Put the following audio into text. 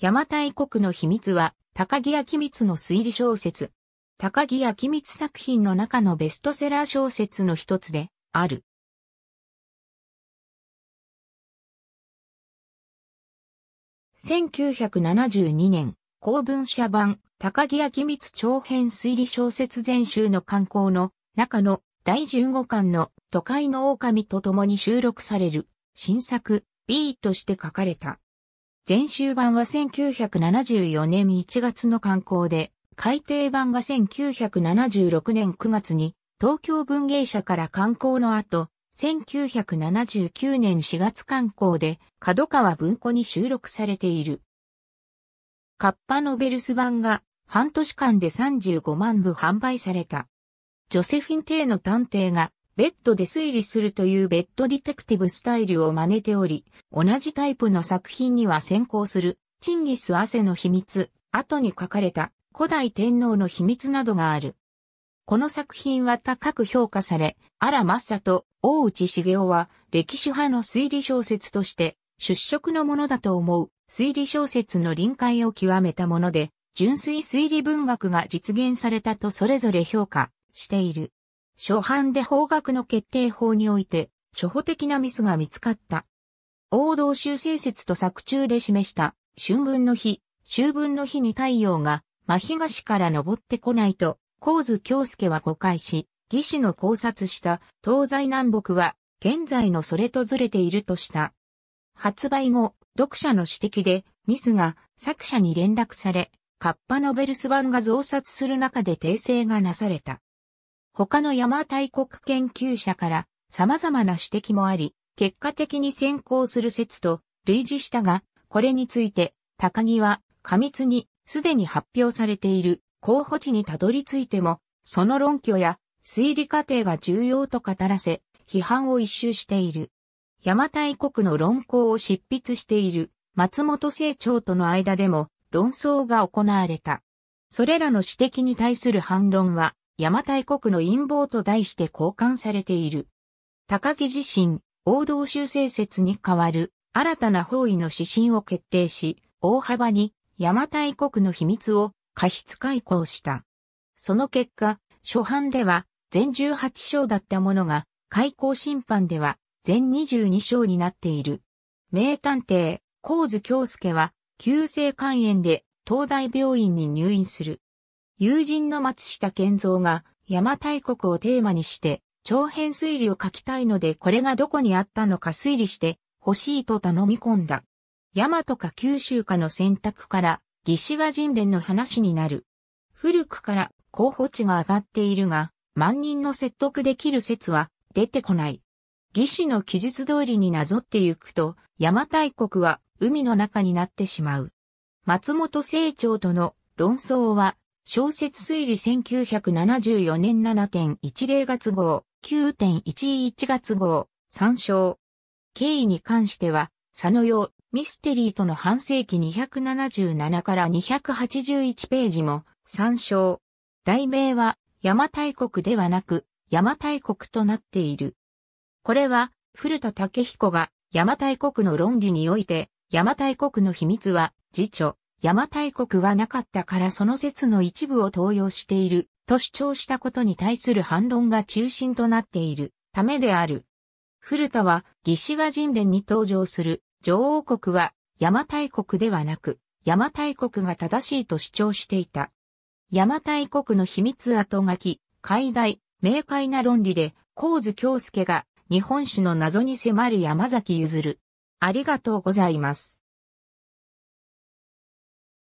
邪馬台国の秘密は、高木明光の推理小説。高木明光作品の中のベストセラー小説の一つで、ある。1972年、公文社版、高木明光長編推理小説全集の刊行の中の第15巻の都会の狼と共に収録される新作 B として書かれた。全集版は1974年1月の刊行で、改訂版が1976年9月に東京文芸社から刊行の後、1979年4月刊行で角川文庫に収録されている。カッパノベルス版が半年間で35万部販売された。ジョセフィン・テイの探偵がベッドで推理するというベッドディテクティブスタイルを真似ており、同じタイプの作品には先行する、チンギス汗の秘密、後に書かれた古代天皇の秘密などがある。この作品は高く評価され、荒マッサと大内茂雄は歴史派の推理小説として出色のものだと思う推理小説の臨界を極めたもので、純粋推理文学が実現されたとそれぞれ評価している。初版で方角の決定法において、初歩的なミスが見つかった。王道修正説と作中で示した、春分の日、秋分の日に太陽が、真東から昇ってこないと、光津京介は誤解し、義手の考察した東西南北は、現在のそれとずれているとした。発売後、読者の指摘で、ミスが作者に連絡され、カッパノベルス版が増刷する中で訂正がなされた。他の邪馬台国研究者から様々な指摘もあり、結果的に先行する説と類似したが、これについて、高木は過密にすでに発表されている候補地にたどり着いても、その論拠や推理過程が重要と語らせ、批判を一周している。邪馬台国の論考を執筆している松本清張との間でも論争が行われた。それらの指摘に対する反論は山大国の陰謀と題して交換されている。高木自身、王道修正説に代わる新たな方位の指針を決定し、大幅に山大国の秘密を過失開講した。その結果、初版では全18章だったものが、開講審判では全22章になっている。名探偵、高津京介は、急性肝炎で東大病院に入院する。友人の松下健三が邪馬台国をテーマにして長編推理を書きたいのでこれがどこにあったのか推理して欲しいと頼み込んだ。大和か九州かの選択から義士は人伝の話になる。古くから候補地が上がっているが万人の説得できる説は出てこない。義士の記述通りになぞってゆくと邪馬台国は海の中になってしまう。松本清張との論争は小説推理1974年7.10月号、9.11月号、参照。経緯に関しては、佐野用、ミステリーとの半世紀277から281ページも参照。題名は、山大国ではなく、山大国となっている。これは、古田武彦が、山大国の論理において、山大国の秘密は、辞書。邪馬台国はなかったからその説の一部を登用していると主張したことに対する反論が中心となっているためである。古田は、義士和神殿に登場する女王国は邪馬台国ではなく、邪馬台国が正しいと主張していた。邪馬台国の秘密後書き、解題、明快な論理で、高津京介が日本史の謎に迫る山崎譲る。ありがとうございます。